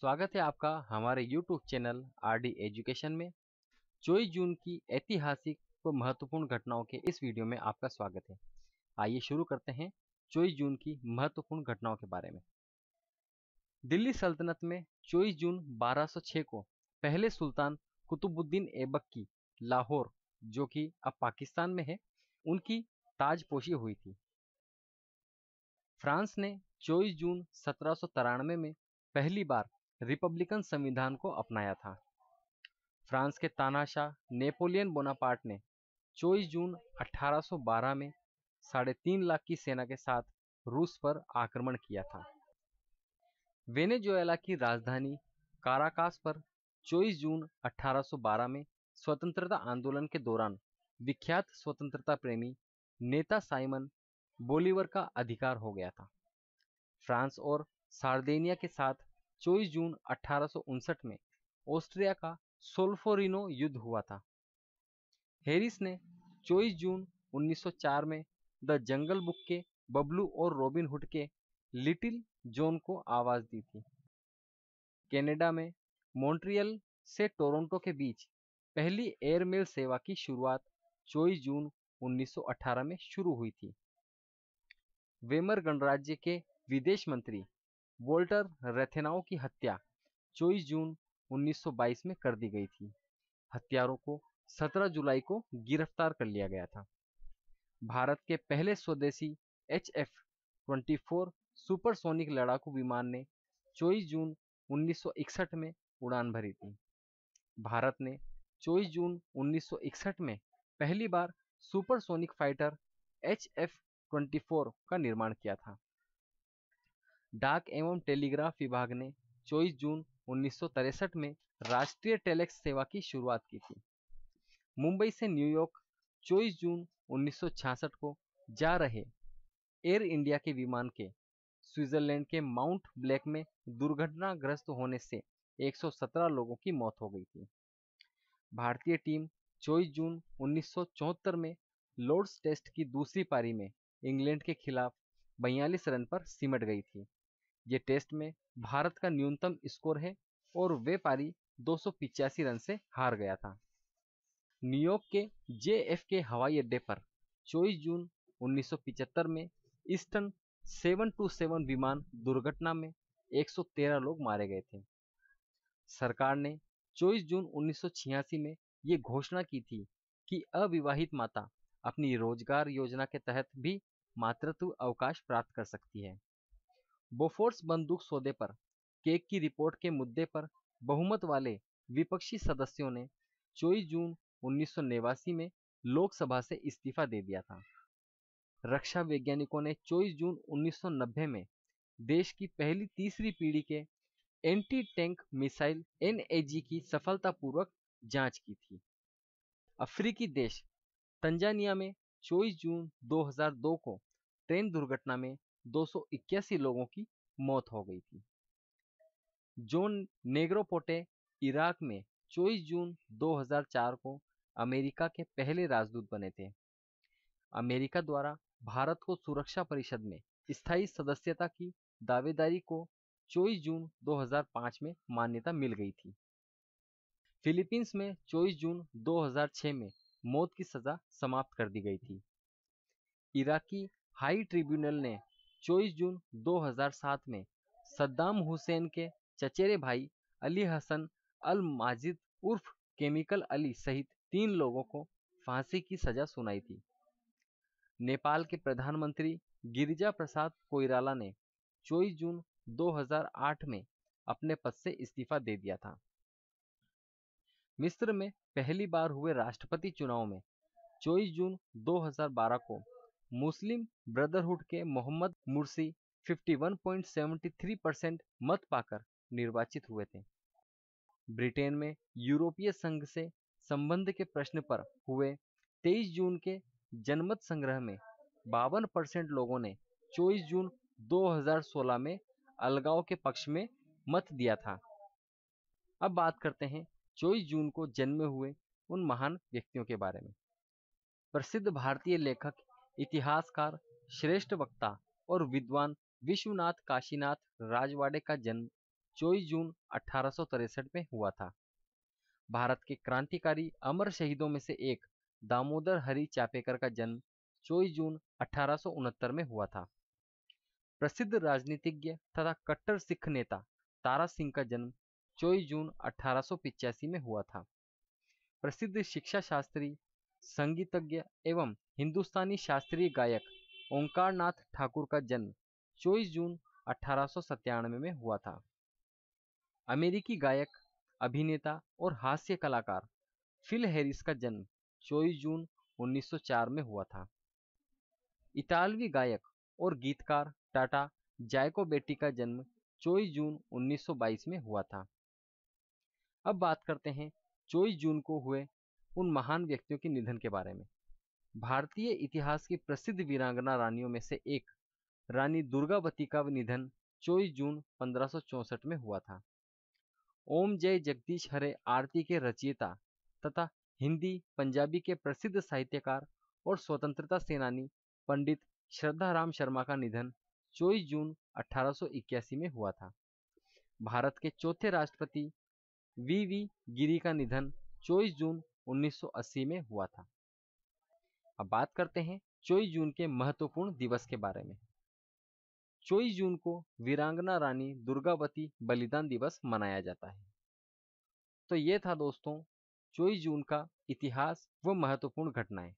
स्वागत है आपका हमारे YouTube चैनल आरडी एजुकेशन में चौबीस जून की ऐतिहासिक व महत्वपूर्ण घटनाओं के इस वीडियो में आपका स्वागत है आइए शुरू करते हैं चौबीस जून की महत्वपूर्ण घटनाओं के बारे में दिल्ली सल्तनत में चौबीस जून 1206 को पहले सुल्तान कुतुबुद्दीन ऐबक की लाहौर जो कि अब पाकिस्तान में है उनकी ताजपोशी हुई थी फ्रांस ने चौबीस जून सत्रह में पहली बार रिपब्लिकन संविधान को अपनाया था फ्रांस के तानाशाह नेपोलियन बोनापार्ट ने 24 जून 1812 में साढ़े तीन लाख की सेना के साथ रूस पर आक्रमण किया था वेनेजुएला की राजधानी काराकास पर 24 जून 1812 में स्वतंत्रता आंदोलन के दौरान विख्यात स्वतंत्रता प्रेमी नेता साइमन बोलीवर का अधिकार हो गया था फ्रांस और सार्देनिया के साथ 24 जून अठारह में ऑस्ट्रिया का सोल्फोरिनो युद्ध हुआ था हेरिस ने 24 जून 1904 में द जंगल बुक के बबलू और रॉबिन हुड के लिटिल जॉन को आवाज दी थी कनाडा में मॉन्ट्रियल से टोरंटो के बीच पहली एयरमेल सेवा की शुरुआत 24 जून 1918 में शुरू हुई थी वेमर गणराज्य के विदेश मंत्री वोल्टर रेथेनाओ की हत्या 24 जून 1922 में कर दी गई थी हत्यारों को 17 जुलाई को गिरफ्तार कर लिया गया था भारत के पहले स्वदेशी एच एफ ट्वेंटी सुपरसोनिक लड़ाकू विमान ने 24 जून 1961 में उड़ान भरी थी भारत ने 24 जून 1961 में पहली बार supersonic fighter H F twenty का निर्माण किया था डाक एवं टेलीग्राफ विभाग ने 24 जून उन्नीस में राष्ट्रीय टेलेक्स सेवा की शुरुआत की थी मुंबई से न्यूयॉर्क 24 जून 1966 को जा रहे एयर इंडिया के विमान के स्विट्जरलैंड के माउंट ब्लैक में दुर्घटनाग्रस्त होने से 117 लोगों की मौत हो गई थी भारतीय टीम 24 जून उन्नीस में लॉर्ड्स टेस्ट की दूसरी पारी में इंग्लैंड के खिलाफ बयालीस रन पर सिमट गई थी ये टेस्ट में भारत का न्यूनतम स्कोर है और वे पारी दो रन से हार गया था न्यूयॉर्क के जे के हवाई अड्डे पर 24 जून 1975 में ईस्टर्न 727 विमान दुर्घटना में 113 लोग मारे गए थे सरकार ने 24 जून 1986 में ये घोषणा की थी कि अविवाहित माता अपनी रोजगार योजना के तहत भी मातृत्व अवकाश प्राप्त कर सकती है बोफोर्स बंदूक सौदे पर केक की रिपोर्ट के मुद्दे पर बहुमत वाले विपक्षी सदस्यों ने चौबीस जून उन्नीस में लोकसभा से इस्तीफा दे दिया था रक्षा वैज्ञानिकों ने 24 जून 1990 में देश की पहली तीसरी पीढ़ी के एंटी टैंक मिसाइल एन की सफलतापूर्वक जांच की थी अफ्रीकी देश तंजानिया में 24 जून 2002 को ट्रेन दुर्घटना में दो लोगों की मौत हो गई थी जोन नेग्रोपोटे इराक में 24 जून 2004 को अमेरिका के पहले राजदूत बने थे अमेरिका द्वारा भारत को सुरक्षा परिषद में स्थायी सदस्यता की दावेदारी को 24 जून 2005 में मान्यता मिल गई थी फिलीपींस में 24 जून 2006 में मौत की सजा समाप्त कर दी गई थी इराकी हाई ट्रिब्यूनल ने 24 जून 2007 में सद्दाम हुसैन के चचेरे भाई अली हसन अल माजिद उर्फ केमिकल अली सहित तीन लोगों को फांसी की सजा सुनाई थी नेपाल के प्रधानमंत्री गिरिजा प्रसाद कोइराला ने 24 जून 2008 में अपने पद से इस्तीफा दे दिया था मिस्र में पहली बार हुए राष्ट्रपति चुनाव में 24 जून 2012 को मुस्लिम ब्रदरहुड के मोहम्मद मुर्सी 51.73 परसेंट मत पाकर निर्वाचित हुए थे ब्रिटेन में यूरोपीय संघ से संबंध के प्रश्न पर हुए 23 जून के जनमत संग्रह में बावन परसेंट लोगों ने 24 जून 2016 में अलगाव के पक्ष में मत दिया था अब बात करते हैं 24 जून को जन्मे हुए उन महान व्यक्तियों के बारे में प्रसिद्ध भारतीय लेखक इतिहासकार श्रेष्ठ वक्ता और विद्वान विश्वनाथ काशीनाथ राजवाड़े का जन्म 24 जून अठारह में हुआ था भारत के क्रांतिकारी अमर शहीदों में से एक दामोदर हरि चापेकर का जन्म 24 जून अठारह में हुआ था प्रसिद्ध राजनीतिज्ञ तथा कट्टर सिख नेता तारा सिंह का जन्म 24 जून अठारह में हुआ था प्रसिद्ध शिक्षा शास्त्री संगीतज्ञ एवं हिंदुस्तानी शास्त्रीय गायक ओंकार नाथ ठाकुर का जन्म 24 जून अठारह में हुआ था अमेरिकी गायक अभिनेता और हास्य कलाकार फिल हैरिस का जन्म 24 जून 1904 में हुआ था इतालवी गायक और गीतकार टाटा जायको बेटी का जन्म 24 जून 1922 में हुआ था अब बात करते हैं 24 जून को हुए उन महान व्यक्तियों के निधन के बारे में भारतीय इतिहास की प्रसिद्ध वीरांगना रानियों में से एक रानी दुर्गावती का निधन 24 जून 1564 में हुआ था ओम जय जगदीश हरे आरती के रचयिता तथा हिंदी पंजाबी के प्रसिद्ध साहित्यकार और स्वतंत्रता सेनानी पंडित श्रद्धा राम शर्मा का निधन 24 जून 1881 में हुआ था भारत के चौथे राष्ट्रपति वी वी गिरी का निधन 24 जून 1980 में हुआ था अब बात करते हैं चौबीस जून के महत्वपूर्ण दिवस के बारे में चौबीस जून को वीरांगना रानी दुर्गावती बलिदान दिवस मनाया जाता है तो ये था दोस्तों चौबीस जून का इतिहास व महत्वपूर्ण घटनाएं